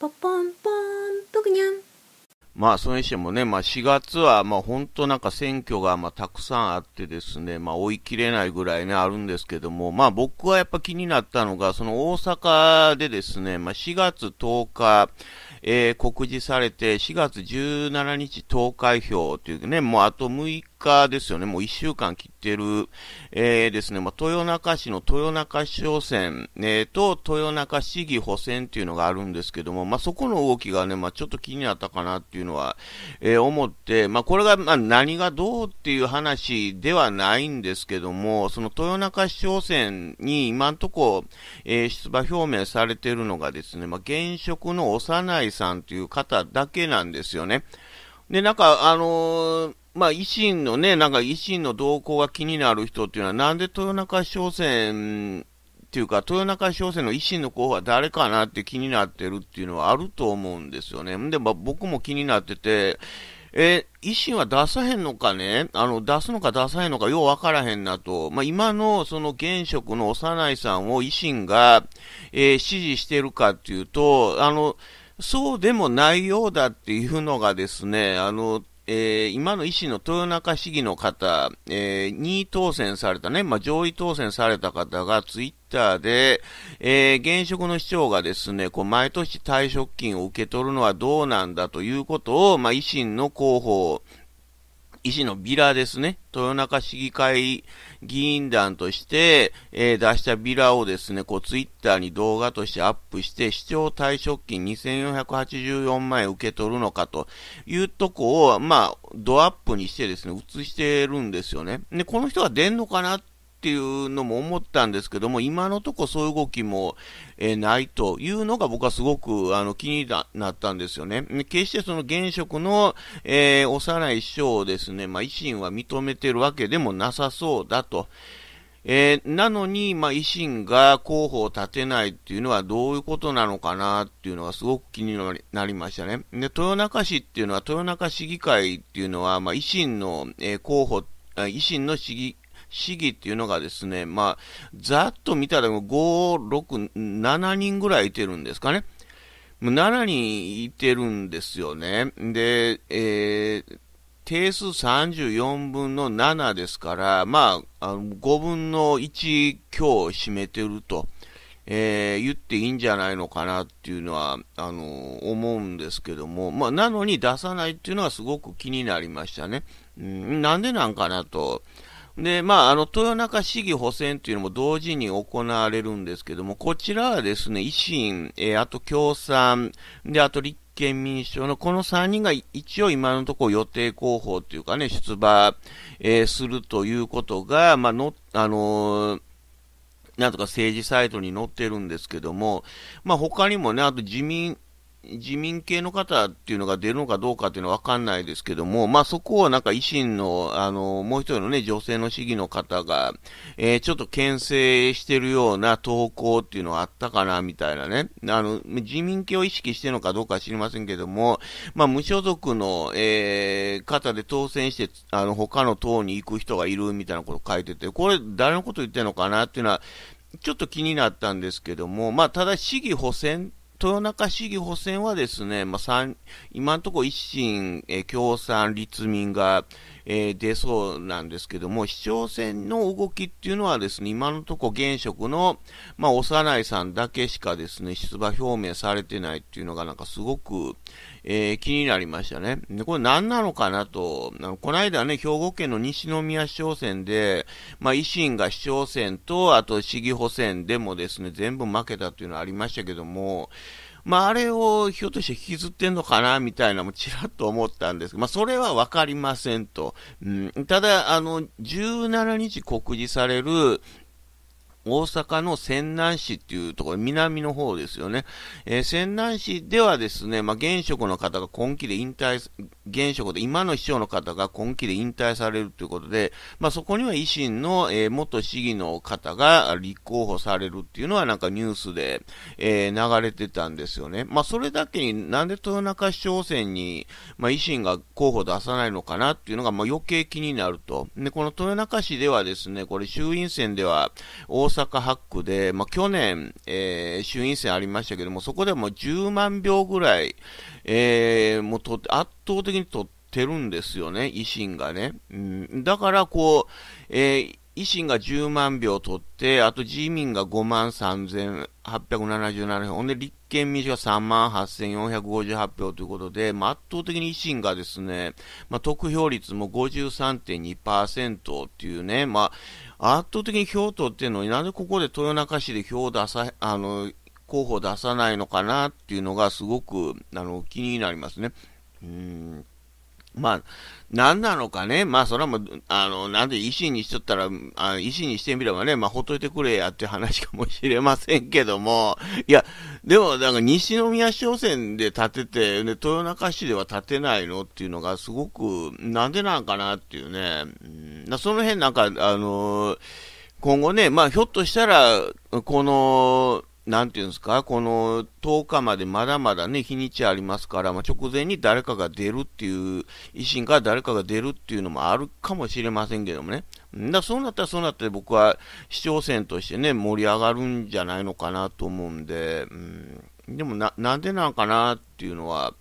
ポポンポンまあ、それにしてもね、まあ、4月は、まあ、本当なんか選挙が、まあ、たくさんあってですね、まあ、追い切れないぐらいね、あるんですけども、まあ、僕はやっぱ気になったのが、その大阪でですね、まあ、4月10日、えー、告示されて、4月17日投開票というね、もうあと6日ですよね、もう1週間切ってる、えー、ですね、まあ、豊中市の豊中市長選、えー、と豊中市議補選っていうのがあるんですけども、まあ、そこの動きがね、まあ、ちょっと気になったかなっていうのは、えー、思って、まあ、これが、まあ、何がどうっていう話ではないんですけども、その豊中市長選に今んとこ、えー、出馬表明されてるのがですね、まあ、現職の幼いさんという方だけなんですよね。で、なんか、あのーまあ、維新のね、なんか維新の動向が気になる人っていうのは、なんで豊中商船っていうか、豊中商船の維新の候補は誰かなって気になってるっていうのはあると思うんですよね。で、まあ、僕も気になってて、えー、維新は出さへんのかね、あの出すのか出さへんのか、ようわからへんなと、まあ、今のその現職の幼いさんを維新が、えー、支持してるかっていうと、あのそうでもないようだっていうのがですね、あのえー、今の維新の豊中市議の方、えー、位当選されたね、まあ、上位当選された方がツイッターで、えー、現職の市長がですね、こう毎年退職金を受け取るのはどうなんだということを、まあ、維新の広報、医師のビラですね、豊中市議会議員団として、えー、出したビラをですね、こうツイッターに動画としてアップして、市長退職金2484万円受け取るのかというとこを、まあ、ドアップにしてですね、映してるんですよね。で、この人が出んのかなっっていうのも思ったんですけども、今のとこそういう動きも、えないというのが僕はすごくあの気になったんですよね。決してその現職の、えー、幼い師匠をですね、まあ、維新は認めてるわけでもなさそうだと。えー、なのに、まあ、維新が候補を立てないっていうのはどういうことなのかなっていうのがすごく気になりましたね。で、豊中市っていうのは、豊中市議会っていうのは、まあ、維新の、えー、候補、維新の市議市議っていうのがですね、まあ、ざっと見たら5、6、7人ぐらいいてるんですかね。7人いてるんですよね。で、えー、定数34分の7ですから、まあ、あ5分の1強を占めてると、えー、言っていいんじゃないのかなっていうのは、あの、思うんですけども、まあ、なのに出さないっていうのはすごく気になりましたね。うん、なんでなんかなと、で、まあ、あの、豊中市議補選というのも同時に行われるんですけども、こちらはですね、維新、えー、あと共産、で、あと立憲民主党のこの3人が一応今のところ予定候補というかね、出馬、えー、するということが、まあ、の、あのーなんとか政治サイトに載ってるんですけども、まあ、他にもね、あと自民、自民系の方っていうのが出るのかどうかっていうのは分かんないですけども、まあ、そこをなんか維新の、あの、もう一人のね、女性の市議の方が、えー、ちょっと牽制してるような投稿っていうのはあったかな、みたいなね。あの、自民系を意識してるのかどうかは知りませんけども、まあ、無所属の、えー、方で当選して、あの、他の党に行く人がいるみたいなこと書いてて、これ誰のこと言ってるのかなっていうのは、ちょっと気になったんですけども、まあ、ただ市議補選豊中市議補選はですね、まあ、今のところ一審、え共産、立民が、えー、出そうなんですけども、市長選の動きっていうのはですね、今のところ現職の、まあ、幼いさんだけしかですね、出馬表明されてないっていうのがなんかすごく、えー、気になりましたね。で、これ何なのかなと、この間ね、兵庫県の西宮市長選で、まあ、維新が市長選と、あと市議補選でもですね、全部負けたっていうのはありましたけども、まあ、あれをひょっとして引きずってんのかなみたいなもちらっと思ったんですが、まあ、それは分かりませんと、うん、ただあの、17日告示される大阪の泉南市っていうところ、南の方ですよね。えー、泉南市ではですね、まあ、現職の方が今期で引退、現職で、今の市長の方が今期で引退されるということで、まあ、そこには維新の、えー、元市議の方が立候補されるっていうのはなんかニュースで、えー、流れてたんですよね。まあ、それだけになんで豊中市長選に、まあ、維新が候補出さないのかなっていうのが、まあ、余計気になると。で、この豊中市ではですね、これ衆院選では大阪阪8区で、まあ、去年、えー、衆院選ありましたけども、そこでも10万票ぐらい、えー、もうと圧倒的に取ってるんですよね、維新がね。うん、だから、こう、えー、維新が10万票取って、あと自民が5万3877票、で立憲民主が3万8458票ということで、まあ、圧倒的に維新がですね、まあ、得票率も53.2%っていうね、まあ、圧倒的に票取ってるのになんでここで豊中市で票を出さ、あの、候補を出さないのかなっていうのがすごく、あの、気になりますね。うん。まあ、何なのかね、まあ、それはもう、あの、なんで維新にしとったら、あ維新にしてみればね、まあ、ほっといてくれやって話かもしれませんけども、いや、でも、なんか西宮商船で建てて、ね、豊中市では建てないのっていうのが、すごく、なんでなんかなっていうね、うん、その辺なんか、あの今後ね、まあ、ひょっとしたら、この、なんていうんですか、この10日までまだまだね、日にちありますから、まあ、直前に誰かが出るっていう、維新から誰かが出るっていうのもあるかもしれませんけどもね。だそうなったらそうなったら僕は市長選としてね、盛り上がるんじゃないのかなと思うんで、うん、でもな、なんでなんかなっていうのは、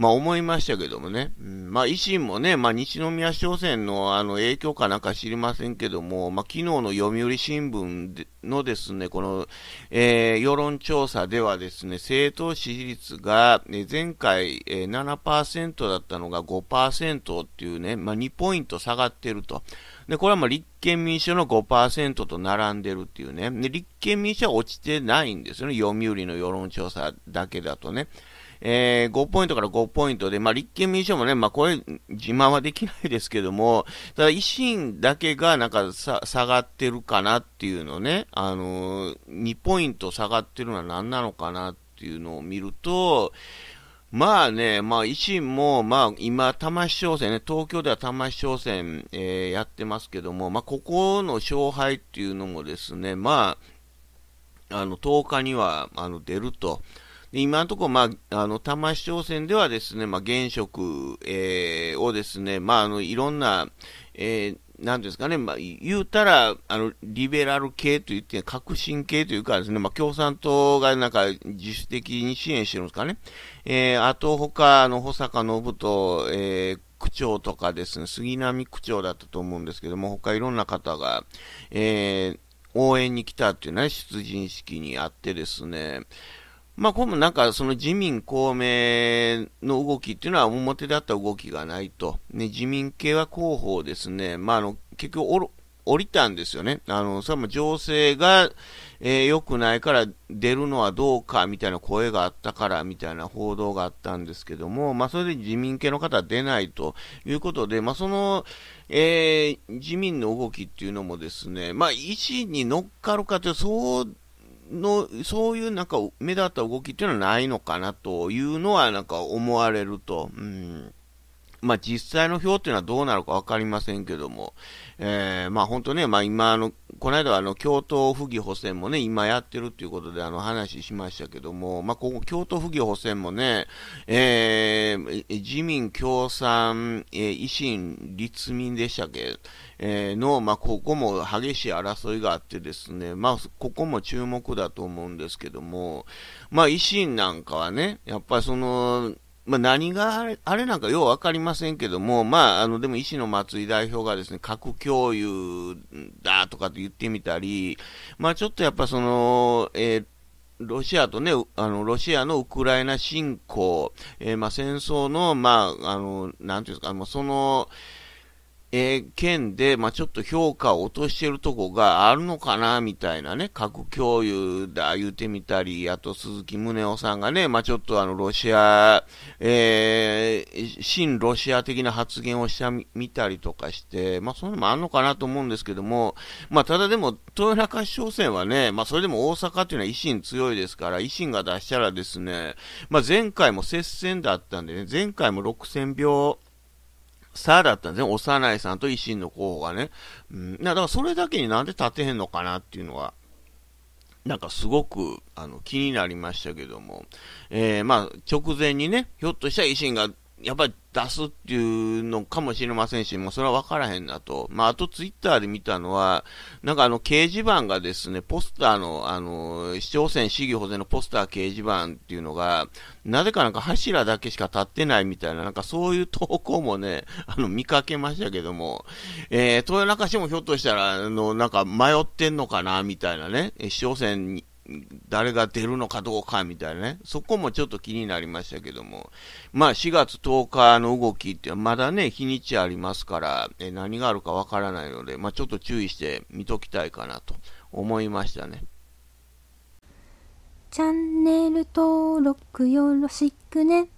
まあ、思いましたけどもね、うん、まあ、維新もね、まあ、西宮商船のあの影響かなんか知りませんけども、まあ、昨日の読売新聞のですね、この、えー、世論調査ではですね、政党支持率が、ね、前回、えー、7%だったのが5%っていうね、まあ、2ポイント下がってると。で、これはまあ立憲民主の5%と並んでるっていうね。で、立憲民主は落ちてないんですよね。読売の世論調査だけだとね。えー、5ポイントから5ポイントで、まあ、立憲民主党もね、まあ、これ、自慢はできないですけども、ただ、維新だけがなんか下がってるかなっていうのね、あのー、2ポイント下がってるのは何なのかなっていうのを見ると、まあね、まあ維新も、まあ今、多摩市長選ね、東京では多摩市長選、えー、やってますけども、まあここの勝敗っていうのもですね、まあ、あの、10日には、あの、出ると。で今のところ、まあ、あの、玉市長選ではですね、まあ、現職、えー、をですね、まあ、あの、いろんな、えー、なんですかね、まあ、言うたら、あの、リベラル系と言って、革新系というかですね、まあ、共産党がなんか自主的に支援してるんですかね。えー、あと、他、あの、保坂信人、えー、区長とかですね、杉並区長だったと思うんですけども、他いろんな方が、えー、応援に来たっていうね、出陣式にあってですね、まあ、これもなんかその自民公明の動きっていうのは表立った動きがないと、ね、自民系は候補ですね、まあ、あの結局降りたんですよね、あのそれも情勢が、えー、良くないから出るのはどうかみたいな声があったからみたいな報道があったんですけども、まあ、それで自民系の方は出ないということで、まあ、その、えー、自民の動きっていうのもですね、まあ、維に乗っかるかというそうの、そういうなんか目立った動きっていうのはないのかなというのはなんか思われると。うんまあ、実際の票っていうのはどうなるか分かりませんけども、えー、まあ、本当ね、まあ、今の、この間はあの京都府議補選もね、今やってるということであの話しましたけども、まあ、ここ京都府議補選もね、えー、自民、共産、えー、維新、立民でしたっけ、えー、の、まあ、ここも激しい争いがあってですね、まあ、ここも注目だと思うんですけども、まあ、維新なんかはね、やっぱりその、まあ、何があれあれなんかよう分かりませんけども、まあ、あのでも医師の松井代表がですね核共有だとかって言ってみたり、まあ、ちょっとやっぱその、えーロシアとね、あの、ロシアのウクライナ侵攻、えー、まあ、戦争の、まあ、あの、なんていうんですか、もうその、えー、県で、まあ、ちょっと評価を落としてるとこがあるのかな、みたいなね、核共有だ、言うてみたり、あと鈴木宗男さんがね、まあ、ちょっとあの、ロシア、えー、新ロシア的な発言をしたみたりとかして、まあ、そういうのもあるのかなと思うんですけども、まあ、ただでも、豊中市長選はね、まあ、それでも大阪っていうのは維新強いですから、維新が出したらですね、まあ、前回も接戦だったんでね、前回も6000票、差だったんですね。幼いさんと維新の候補がね。うん、だからそれだけになんで立てへんのかなっていうのは、なんかすごくあの気になりましたけども、えー、まあ直前にね、ひょっとしたら維新がやっぱり出すっていうのかもしれませんし、もうそれは分からへんなと。まあ、あとツイッターで見たのは、なんかあの掲示板がですね、ポスターの、あの、市長選市議保全のポスター掲示板っていうのが、なぜかなんか柱だけしか立ってないみたいな、なんかそういう投稿もね、あの、見かけましたけども、えー、豊中市もひょっとしたら、あの、なんか迷ってんのかな、みたいなね、市長選誰が出るのかどうかみたいなね、そこもちょっと気になりましたけども、まあ4月10日の動きってまだね、日にちありますから、え何があるかわからないので、まあちょっと注意して見ときたいかなと思いましたね。チャンネル登録よろしくね。